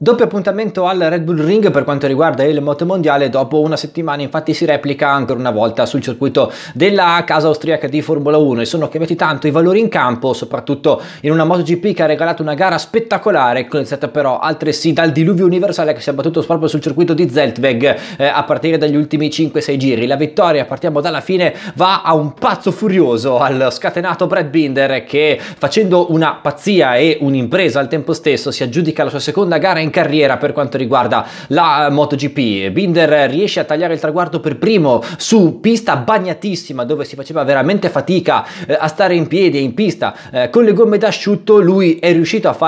Doppio appuntamento al Red Bull Ring per quanto riguarda il moto mondiale, dopo una settimana infatti si replica ancora una volta sul circuito della casa austriaca di Formula 1 e sono cambiati tanto i valori in campo, soprattutto in una MotoGP che ha regalato una gara spettacolare, cominciata però altresì dal diluvio universale che si è battuto proprio sul circuito di Zeltweg eh, a partire dagli ultimi 5-6 giri. La vittoria, partiamo dalla fine, va a un pazzo furioso al scatenato Brad Binder che facendo una pazzia e un'impresa al tempo stesso si aggiudica la sua seconda gara in in carriera per quanto riguarda la eh, MotoGP. Binder riesce a tagliare il traguardo per primo su pista bagnatissima dove si faceva veramente fatica eh, a stare in piedi in pista eh, con le gomme d'asciutto. Lui è riuscito a fare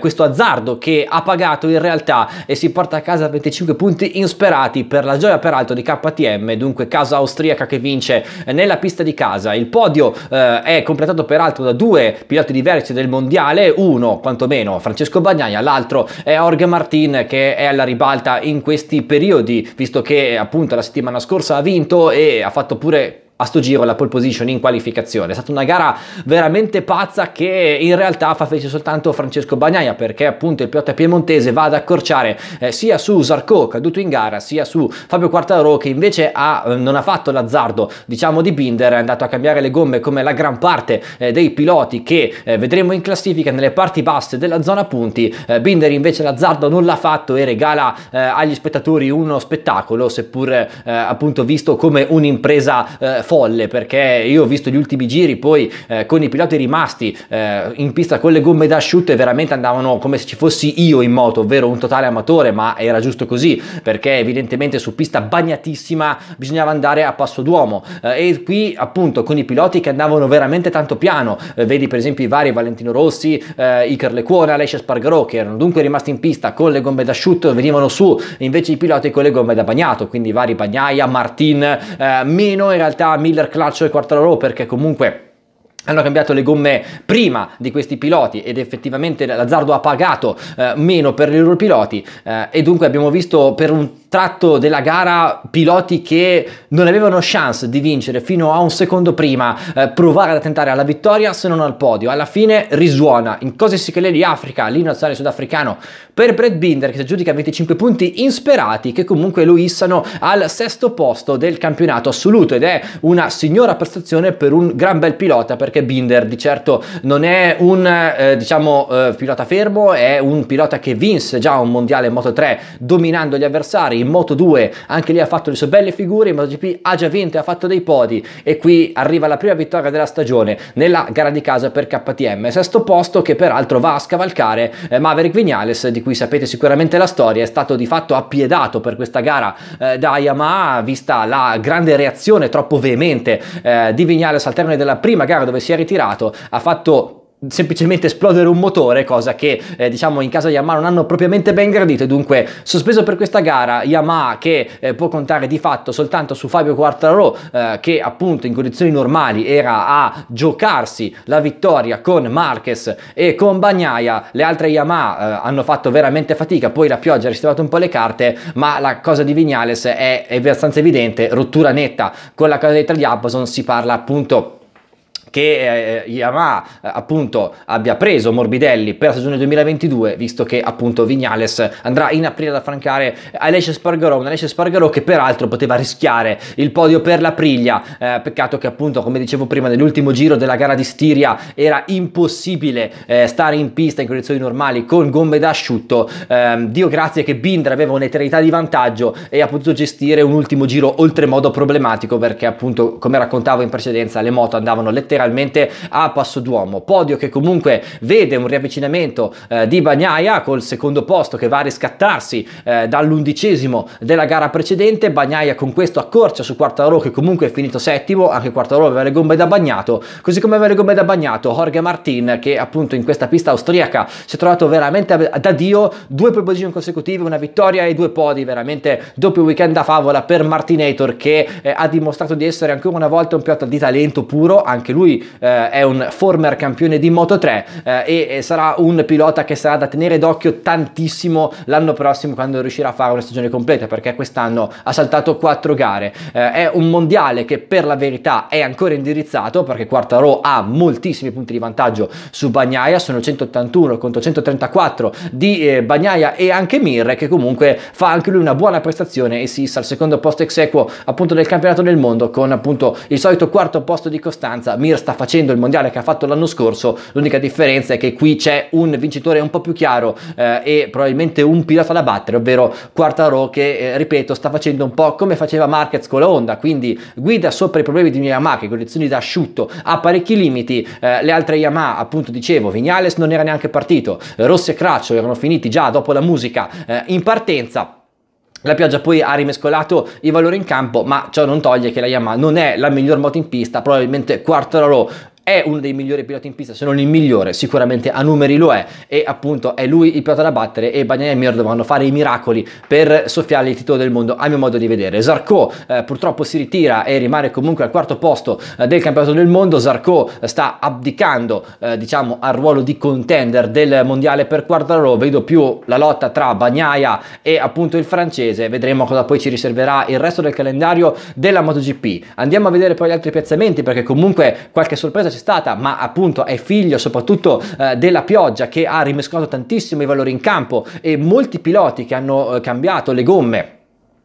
questo azzardo che ha pagato in realtà e si porta a casa 25 punti insperati per la gioia peraltro di KTM, dunque casa austriaca che vince nella pista di casa. Il podio è completato peraltro da due piloti diversi del mondiale, uno quantomeno Francesco Bagnaia l'altro è Jorge Martin che è alla ribalta in questi periodi, visto che appunto la settimana scorsa ha vinto e ha fatto pure a sto giro la pole position in qualificazione. È stata una gara veramente pazza che in realtà fa fece soltanto Francesco Bagnaia perché appunto il pilota piemontese va ad accorciare eh, sia su Zarco caduto in gara sia su Fabio Quartaro che invece ha, eh, non ha fatto l'azzardo diciamo di Binder, è andato a cambiare le gomme come la gran parte eh, dei piloti che eh, vedremo in classifica nelle parti basse della zona punti. Eh, Binder invece l'azzardo non l'ha fatto e regala eh, agli spettatori uno spettacolo seppur appunto visto come un'impresa eh, folle perché io ho visto gli ultimi giri poi eh, con i piloti rimasti eh, in pista con le gomme da asciutto e veramente andavano come se ci fossi io in moto, ovvero un totale amatore, ma era giusto così perché evidentemente su pista bagnatissima bisognava andare a passo d'uomo eh, e qui appunto con i piloti che andavano veramente tanto piano, eh, vedi per esempio i vari Valentino Rossi, eh, Iker Lecuona, Alessia Spargarò che erano dunque rimasti in pista con le gomme da asciutto venivano su invece i piloti con le gomme da bagnato, quindi vari Bagnaia, Martin, eh, meno in realtà Miller Clutch e Quartararo perché comunque hanno cambiato le gomme prima di questi piloti ed effettivamente l'azzardo ha pagato eh, meno per i loro piloti eh, e dunque abbiamo visto per un tratto della gara piloti che non avevano chance di vincere fino a un secondo prima, eh, provare ad attentare alla vittoria se non al podio. Alla fine risuona in cose sicchele di Africa, l'inno nazionale sudafricano per Brad Binder che si aggiudica 25 punti insperati che comunque lo issano al sesto posto del campionato assoluto ed è una signora prestazione per un gran bel pilota perché Binder di certo non è un eh, diciamo eh, pilota fermo, è un pilota che vinse già un mondiale Moto 3 dominando gli avversari in Moto 2 anche lì ha fatto le sue belle figure, in MotoGP ha già vinto e ha fatto dei podi e qui arriva la prima vittoria della stagione nella gara di casa per KTM, sesto posto che peraltro va a scavalcare eh, Maverick Vignales di cui sapete sicuramente la storia, è stato di fatto appiedato per questa gara eh, da Yamaha vista la grande reazione troppo veemente eh, di Vignales al termine della prima gara dove si è ritirato, ha fatto semplicemente esplodere un motore, cosa che eh, diciamo in casa Yamaha non hanno propriamente ben gradito e dunque sospeso per questa gara Yamaha che eh, può contare di fatto soltanto su Fabio Quartararo eh, che appunto in condizioni normali era a giocarsi la vittoria con Marquez e con Bagnaia, le altre Yamaha eh, hanno fatto veramente fatica, poi la pioggia ha ristorato un po' le carte, ma la cosa di Vignales è, è abbastanza evidente, rottura netta con la casa di Tradiaposon si parla appunto che eh, eh Yamaha eh, appunto abbia preso Morbidelli per la stagione 2022 visto che appunto Vignales andrà in aprile ad affrancare Alessia Spargarò un Alessia Spargarò che peraltro poteva rischiare il podio per la eh, peccato che appunto come dicevo prima nell'ultimo giro della gara di Stiria era impossibile eh, stare in pista in condizioni normali con gomme da asciutto ehm, Dio grazie che Binder aveva un'eternità di vantaggio e ha potuto gestire un ultimo giro oltremodo problematico perché appunto come raccontavo in precedenza le moto andavano letteralmente lateralmente a d'uomo. Podio che comunque vede un riavvicinamento eh, di Bagnaia col secondo posto che va a riscattarsi eh, dall'undicesimo della gara precedente. Bagnaia con questo accorcia su Quartararo che comunque è finito settimo, anche Quartararo aveva le gombe da bagnato, così come aveva le gombe da bagnato Jorge Martin che appunto in questa pista austriaca si è trovato veramente da Dio, due proposizioni consecutive, una vittoria e due podi, veramente doppio weekend da favola per Martinator che eh, ha dimostrato di essere ancora una volta un pilota di talento puro, anche lui lui eh, è un former campione di Moto 3 eh, e sarà un pilota che sarà da tenere d'occhio tantissimo l'anno prossimo quando riuscirà a fare una stagione completa perché quest'anno ha saltato 4 gare. Eh, è un mondiale che per la verità è ancora indirizzato perché Quartararo ha moltissimi punti di vantaggio su Bagnaia, sono 181 contro 134 di eh, Bagnaia e anche Mir che comunque fa anche lui una buona prestazione e si sta al secondo posto ex equo appunto del campionato del mondo con appunto il solito quarto posto di Costanza, Mir sta facendo il mondiale che ha fatto l'anno scorso, l'unica differenza è che qui c'è un vincitore un po' più chiaro eh, e probabilmente un pilota da battere, ovvero Quartaro che, eh, ripeto, sta facendo un po' come faceva Marquez con la Honda, quindi guida sopra i problemi di una Yamaha che condizioni da asciutto ha parecchi limiti, eh, le altre Yamaha, appunto dicevo, Vignales non era neanche partito, Rossi e Craccio erano finiti già dopo la musica eh, in partenza. La pioggia poi ha rimescolato i valori in campo, ma ciò non toglie che la Yamaha non è la miglior moto in pista, probabilmente Quartararo è uno dei migliori piloti in pista, se non il migliore, sicuramente a numeri lo è e appunto è lui il pilota da battere e Bagnaia e Mir dovranno fare i miracoli per soffiare il titolo del mondo a mio modo di vedere. Zarco eh, purtroppo si ritira e rimane comunque al quarto posto eh, del campionato del mondo, Zarco eh, sta abdicando eh, diciamo al ruolo di contender del mondiale per Quartararo, vedo più la lotta tra Bagnaia e appunto il francese, vedremo cosa poi ci riserverà il resto del calendario della MotoGP. Andiamo a vedere poi gli altri piazzamenti perché comunque qualche sorpresa c'è stata, ma appunto è figlio soprattutto eh, della pioggia che ha rimescolato tantissimo i valori in campo e molti piloti che hanno eh, cambiato le gomme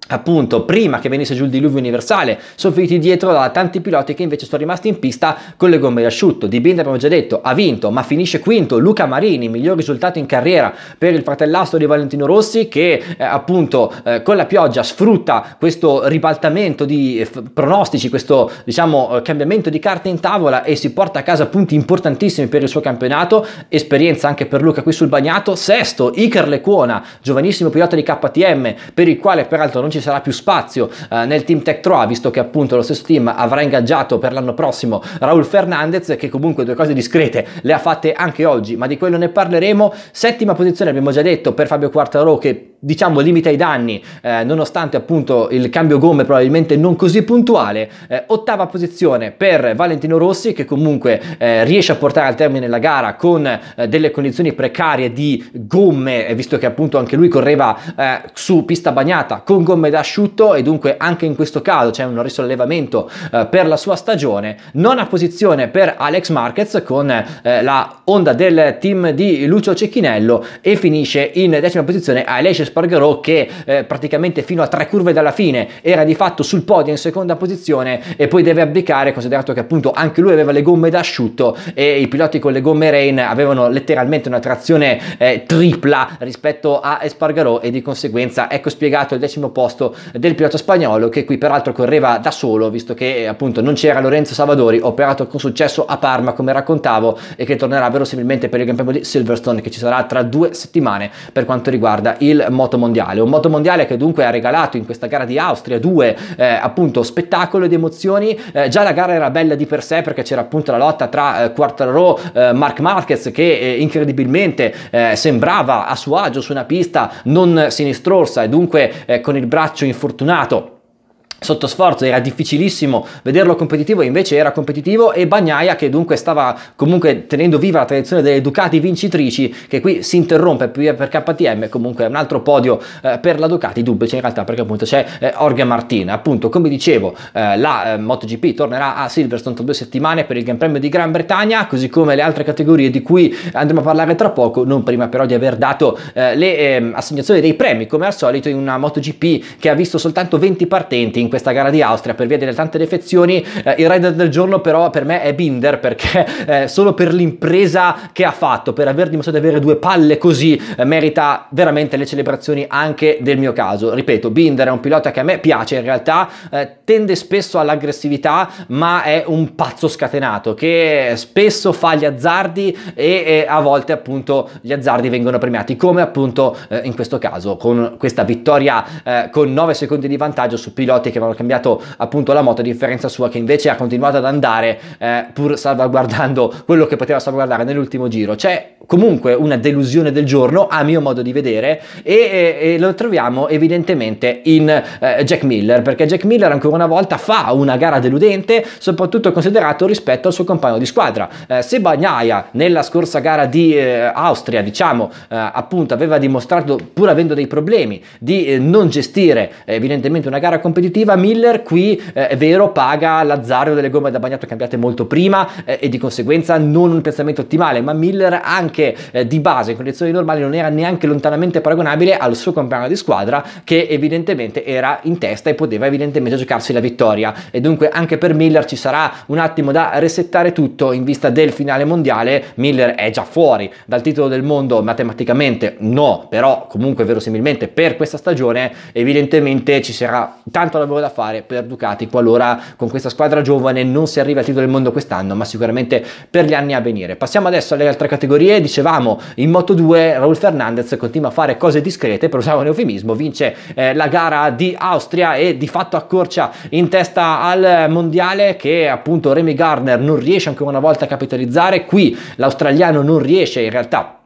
appunto prima che venisse giù il diluvio universale sono soffitti dietro da tanti piloti che invece sono rimasti in pista con le gomme asciutto di Binder abbiamo già detto ha vinto ma finisce quinto Luca Marini miglior risultato in carriera per il fratellastro di Valentino Rossi che eh, appunto eh, con la pioggia sfrutta questo ribaltamento di eh, pronostici questo diciamo eh, cambiamento di carte in tavola e si porta a casa punti importantissimi per il suo campionato esperienza anche per Luca qui sul bagnato sesto Iker Lecuona giovanissimo pilota di KTM per il quale peraltro non ci sarà più spazio eh, nel team Tech Troa, visto che appunto lo stesso team avrà ingaggiato per l'anno prossimo Raul Fernandez, che comunque due cose discrete le ha fatte anche oggi, ma di quello ne parleremo. Settima posizione abbiamo già detto per Fabio Quartaro che diciamo limita i danni eh, nonostante appunto il cambio gomme probabilmente non così puntuale eh, ottava posizione per Valentino Rossi che comunque eh, riesce a portare al termine la gara con eh, delle condizioni precarie di gomme visto che appunto anche lui correva eh, su pista bagnata con gomme da asciutto e dunque anche in questo caso c'è un risollevamento eh, per la sua stagione nona posizione per Alex Marquez con la onda del team di Lucio Cecchinello e finisce in decima posizione Aleix invece Spargarò che eh, praticamente fino a tre curve dalla fine era di fatto sul podio in seconda posizione e poi deve abdicare considerato che appunto anche lui aveva le gomme da asciutto e i piloti con le gomme rain avevano letteralmente una trazione eh, tripla rispetto a Espargarò e di conseguenza ecco spiegato il decimo posto del pilota spagnolo che qui peraltro correva da solo visto che eh, appunto non c'era Lorenzo Savadori operato con successo a Parma come raccontavo e che tornerà verosimilmente per il campionato di Silverstone che ci sarà tra due settimane per quanto riguarda il moto mondiale. Un moto mondiale che dunque ha regalato in questa gara di Austria due eh, appunto spettacolo ed emozioni. Eh, già la gara era bella di per sé perché c'era appunto la lotta tra eh, Quartaro, eh, Mark Marquez che eh, incredibilmente eh, sembrava a suo agio su una pista non sinistrorsa e dunque eh, con il braccio infortunato sotto sforzo era difficilissimo vederlo competitivo invece era competitivo e Bagnaia che dunque stava comunque tenendo viva la tradizione delle Ducati vincitrici che qui si interrompe per KTM comunque un altro podio eh, per la Ducati duplice in realtà perché appunto c'è eh, Orge Martina, appunto come dicevo eh, la eh, MotoGP tornerà a Silverstone tra due settimane per il Gran Premio di Gran Bretagna così come le altre categorie di cui andremo a parlare tra poco non prima però di aver dato eh, le ehm, assegnazioni dei premi come al solito in una MotoGP che ha visto soltanto 20 partenti in questa gara di Austria per via delle tante defezioni. Eh, il rider del giorno però per me è Binder perché eh, solo per l'impresa che ha fatto, per aver dimostrato di avere due palle così, eh, merita veramente le celebrazioni anche del mio caso. Ripeto, Binder è un pilota che a me piace in realtà, eh, tende spesso all'aggressività ma è un pazzo scatenato che spesso fa gli azzardi e, e a volte appunto gli azzardi vengono premiati come appunto eh, in questo caso con questa vittoria eh, con 9 secondi di vantaggio su piloti che che avevano cambiato appunto la moto, a differenza sua che invece ha continuato ad andare eh, pur salvaguardando quello che poteva salvaguardare nell'ultimo giro. C'è comunque una delusione del giorno, a mio modo di vedere, e, e, e lo troviamo evidentemente in eh, Jack Miller, perché Jack Miller ancora una volta fa una gara deludente, soprattutto considerato rispetto al suo compagno di squadra. Eh, se Bagnaia nella scorsa gara di eh, Austria, diciamo, eh, appunto aveva dimostrato, pur avendo dei problemi, di eh, non gestire evidentemente una gara competitiva, prospettiva Miller qui eh, è vero paga l'azzardo delle gomme da bagnato cambiate molto prima eh, e di conseguenza non un piazzamento ottimale ma Miller anche eh, di base in condizioni normali non era neanche lontanamente paragonabile al suo compagno di squadra che evidentemente era in testa e poteva evidentemente giocarsi la vittoria e dunque anche per Miller ci sarà un attimo da resettare tutto in vista del finale mondiale Miller è già fuori dal titolo del mondo matematicamente no però comunque verosimilmente per questa stagione evidentemente ci sarà tanto lavoro lavoro da fare per Ducati qualora con questa squadra giovane non si arrivi al titolo del mondo quest'anno, ma sicuramente per gli anni a venire. Passiamo adesso alle altre categorie, dicevamo in Moto 2 Raul Fernandez continua a fare cose discrete, per usare un eufemismo, vince eh, la gara di Austria e di fatto accorcia in testa al mondiale che appunto Remy Garner non riesce ancora una volta a capitalizzare, qui l'australiano non riesce in realtà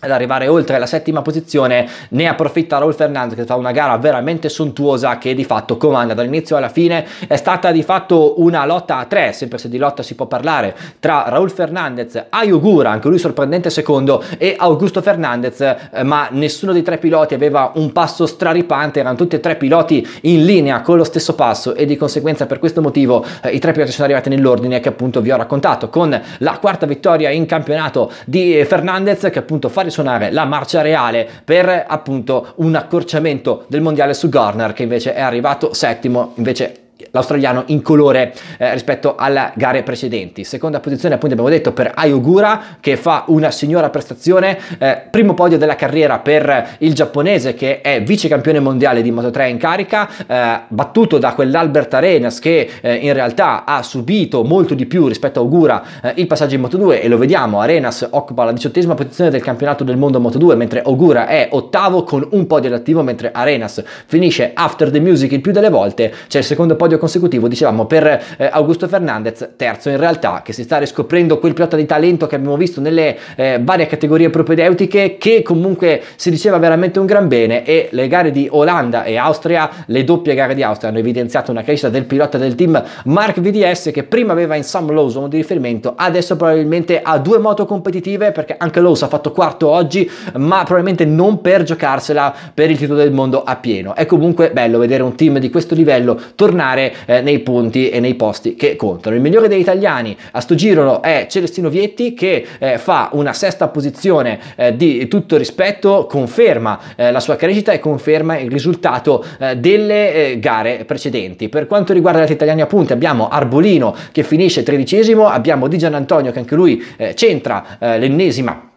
ad arrivare oltre la settima posizione ne approfitta Raul Fernandez che fa una gara veramente sontuosa che di fatto comanda dall'inizio alla fine è stata di fatto una lotta a tre sempre se di lotta si può parlare tra Raul Fernandez Ayugura anche lui sorprendente secondo e Augusto Fernandez eh, ma nessuno dei tre piloti aveva un passo straripante erano tutti e tre piloti in linea con lo stesso passo e di conseguenza per questo motivo eh, i tre piloti sono arrivati nell'ordine che appunto vi ho raccontato con la quarta vittoria in campionato di eh, Fernandez che appunto fa suonare la marcia reale per appunto un accorciamento del mondiale su Garner che invece è arrivato settimo, invece l'australiano in colore eh, rispetto alle gare precedenti. Seconda posizione appunto abbiamo detto per Ayogura che fa una signora prestazione, eh, primo podio della carriera per il giapponese che è vice campione mondiale di Moto 3 in carica, eh, battuto da quell'Albert Arenas che eh, in realtà ha subito molto di più rispetto a Ogura eh, il passaggio in Moto 2 e lo vediamo, Arenas occupa la diciottesima posizione del campionato del mondo Moto 2 mentre Ogura è ottavo con un podio all'attivo mentre Arenas finisce after the music il più delle volte, c'è il secondo podio podio consecutivo, dicevamo, per eh, Augusto Fernandez, terzo in realtà, che si sta riscoprendo quel pilota di talento che abbiamo visto nelle eh, varie categorie propedeutiche, che comunque si diceva veramente un gran bene e le gare di Olanda e Austria, le doppie gare di Austria, hanno evidenziato una crescita del pilota del team Mark VDS che prima aveva in Sam Lowe uno di riferimento, adesso probabilmente ha due moto competitive perché anche Lowe ha fatto quarto oggi, ma probabilmente non per giocarsela per il titolo del mondo a pieno. È comunque bello vedere un team di questo livello tornare segnare eh, nei punti e nei posti che contano. Il migliore degli italiani a sto giro è Celestino Vietti che eh, fa una sesta posizione eh, di tutto rispetto, conferma eh, la sua crescita e conferma il risultato eh, delle eh, gare precedenti. Per quanto riguarda gli altri italiani a punti abbiamo Arbolino che finisce tredicesimo, abbiamo Di Gianantonio che anche lui centra l'ennesima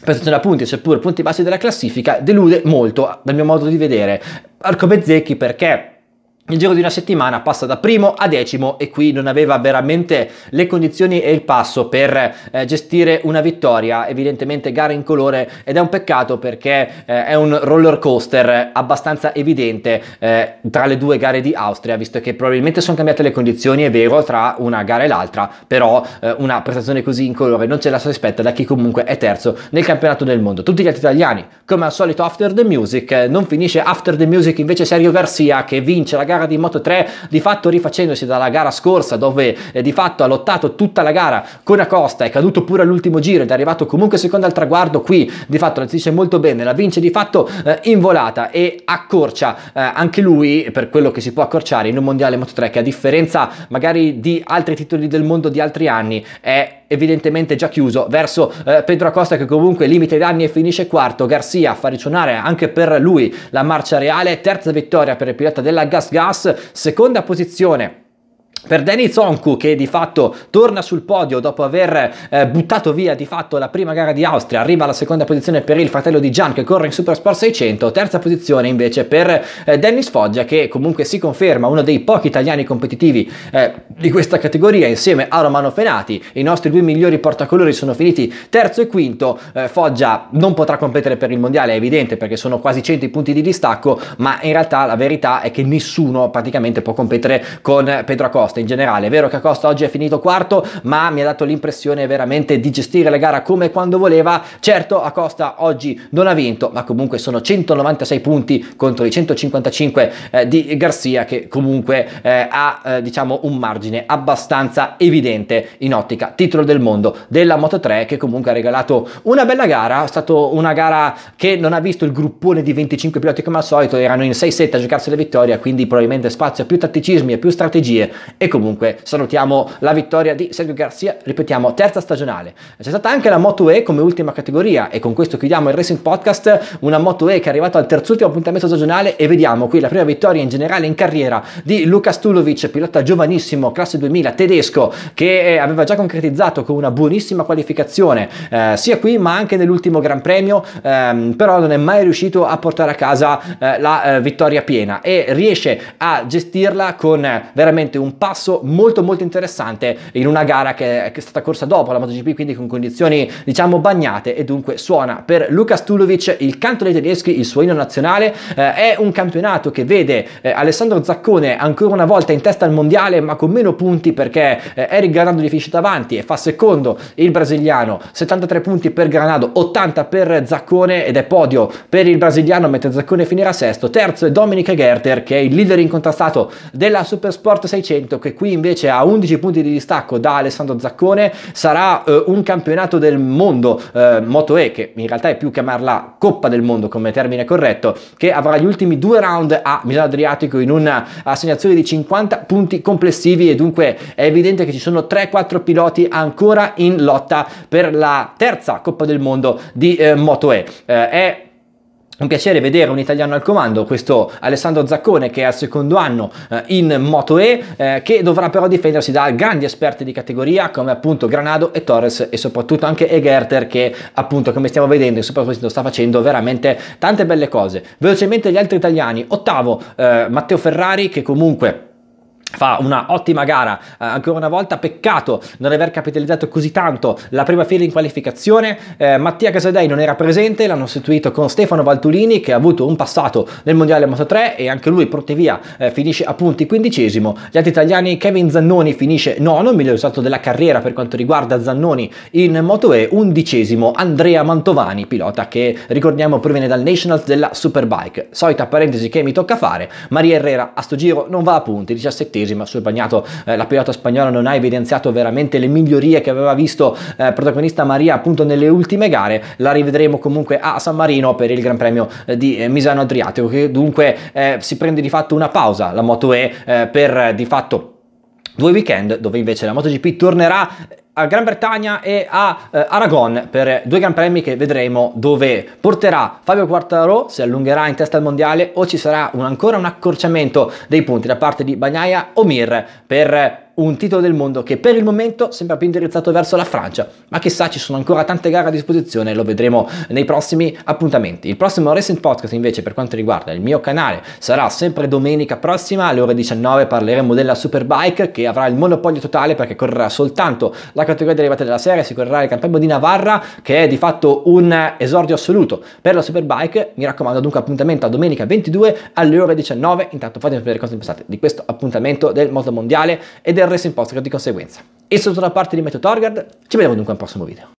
prestazione a punti, seppur punti bassi della classifica, delude molto, dal mio modo di vedere, Arco Bezzecchi perché il giro di una settimana passa da primo a decimo e qui non aveva veramente le condizioni e il passo per eh, gestire una vittoria, evidentemente gara in colore ed è un peccato perché eh, è un roller coaster abbastanza evidente eh, tra le due gare di Austria, visto che probabilmente sono cambiate le condizioni, è vero, tra una gara e l'altra, però eh, una prestazione così in colore non ce la si aspetta da chi comunque è terzo nel campionato del mondo. Tutti gli altri italiani, come al solito after the music, non finisce after the music invece Sergio Garcia che vince la gara gara di Moto 3, di fatto rifacendosi dalla gara scorsa dove eh, di fatto ha lottato tutta la gara con Acosta, è caduto pure all'ultimo giro ed è arrivato comunque secondo al traguardo, qui di fatto la si dice molto bene, la vince di fatto eh, in volata e accorcia eh, anche lui per quello che si può accorciare in un mondiale Moto 3 che a differenza magari di altri titoli del mondo di altri anni è evidentemente già chiuso verso eh, Pedro Acosta che comunque limita i danni e finisce quarto, Garcia fa risuonare anche per lui la marcia reale, terza vittoria per il pilota della Gas Gas, seconda posizione per Danny Onku che di fatto torna sul podio dopo aver eh, buttato via di fatto la prima gara di Austria, arriva alla seconda posizione per il fratello di Gian che corre in Supersport 600, terza posizione invece per eh, Dennis Foggia che comunque si conferma uno dei pochi italiani competitivi eh, di questa categoria insieme a Romano Fenati, i nostri due migliori portacolori sono finiti terzo e quinto, eh, Foggia non potrà competere per il mondiale è evidente perché sono quasi 100 i punti di distacco ma in realtà la verità è che nessuno praticamente può competere con eh, Pedro Acosta Acosta in generale. È vero che Acosta oggi è finito quarto, ma mi ha dato l'impressione veramente di gestire la gara come quando voleva. Certo, Acosta oggi non ha vinto, ma comunque sono 196 punti contro i 155 eh, di Garcia che comunque eh, ha eh, diciamo un margine abbastanza evidente in ottica titolo del mondo della Moto 3 che comunque ha regalato una bella gara, è stata una gara che non ha visto il gruppone di 25 piloti come al solito, erano in 6-7 a giocarsi la vittoria, quindi probabilmente spazio a più tatticismi e più strategie e comunque salutiamo la vittoria di Sergio Garcia, ripetiamo, terza stagionale. C'è stata anche la Moto E come ultima categoria e con questo chiudiamo il Racing Podcast, una Moto E che è arrivata al terzultimo appuntamento stagionale e vediamo qui la prima vittoria in generale in carriera di Luca Stulovic, pilota giovanissimo, classe 2000, tedesco, che eh, aveva già concretizzato con una buonissima qualificazione eh, sia qui ma anche nell'ultimo Gran Premio, ehm, però non è mai riuscito a portare a casa eh, la eh, vittoria piena e riesce a gestirla con eh, veramente un passo passo molto molto interessante in una gara che, che è stata corsa dopo la MotoGP, quindi con condizioni diciamo bagnate e dunque suona per Lucas Tulovic il canto dei tedeschi, il suo inno nazionale, eh, è un campionato che vede eh, Alessandro Zaccone ancora una volta in testa al mondiale ma con meno punti perché eh, Eric Granado gli finisce davanti e fa secondo il brasiliano, 73 punti per Granado, 80 per Zaccone ed è podio per il brasiliano mentre Zaccone finirà sesto, terzo è Dominic Gerter che è il leader incontrastato della Supersport 600 che qui invece ha 11 punti di distacco da Alessandro Zaccone, sarà eh, un campionato del mondo eh, Moto E, che in realtà è più chiamarla Coppa del Mondo come termine corretto, che avrà gli ultimi due round a Milano Adriatico in una assegnazione di 50 punti complessivi e dunque è evidente che ci sono 3-4 piloti ancora in lotta per la terza Coppa del Mondo di eh, Moto E. Eh, è un piacere vedere un italiano al comando, questo Alessandro Zaccone che è al secondo anno eh, in Moto E, eh, che dovrà però difendersi da grandi esperti di categoria come appunto Granado e Torres e soprattutto anche Egerter che appunto come stiamo vedendo in Supercross sta facendo veramente tante belle cose. Velocemente gli altri italiani, ottavo eh, Matteo Ferrari che comunque fa una ottima gara eh, ancora una volta peccato non aver capitalizzato così tanto la prima fila in qualificazione eh, Mattia Casadei non era presente l'hanno sostituito con Stefano Valtulini che ha avuto un passato nel mondiale Moto 3 e anche lui pronti via eh, finisce a punti quindicesimo gli altri italiani Kevin Zannoni finisce nono miglior risultato della carriera per quanto riguarda Zannoni in MotoE undicesimo Andrea Mantovani pilota che ricordiamo proviene dal Nationals della Superbike solita parentesi che mi tocca fare Maria Herrera a sto giro non va a punti diciassettesimo diciassettesima sul bagnato eh, la pilota spagnola non ha evidenziato veramente le migliorie che aveva visto eh, protagonista Maria appunto nelle ultime gare la rivedremo comunque a San Marino per il Gran Premio eh, di eh, Misano Adriatico che dunque eh, si prende di fatto una pausa la Moto E per di fatto due weekend dove invece la MotoGP tornerà a Gran Bretagna e a eh, Aragon per due gran premi che vedremo dove porterà Fabio Quartaro, si allungherà in testa al mondiale o ci sarà un, ancora un accorciamento dei punti da parte di Bagnaia o Mir per un titolo del mondo che per il momento sembra più indirizzato verso la Francia, ma chissà ci sono ancora tante gare a disposizione, lo vedremo nei prossimi appuntamenti. Il prossimo Racing Podcast invece per quanto riguarda il mio canale sarà sempre domenica prossima alle ore 19 parleremo della Superbike che avrà il monopolio totale perché correrà soltanto la categoria derivata della serie, si correrà il campionato di Navarra che è di fatto un esordio assoluto per la Superbike, mi raccomando dunque appuntamento a domenica 22 alle ore 19, intanto fatemi sapere cosa ne pensate di questo appuntamento del moto mondiale e del il Racing Podcast di conseguenza. E sono da parte di Meteo Torgard, ci vediamo dunque al prossimo video.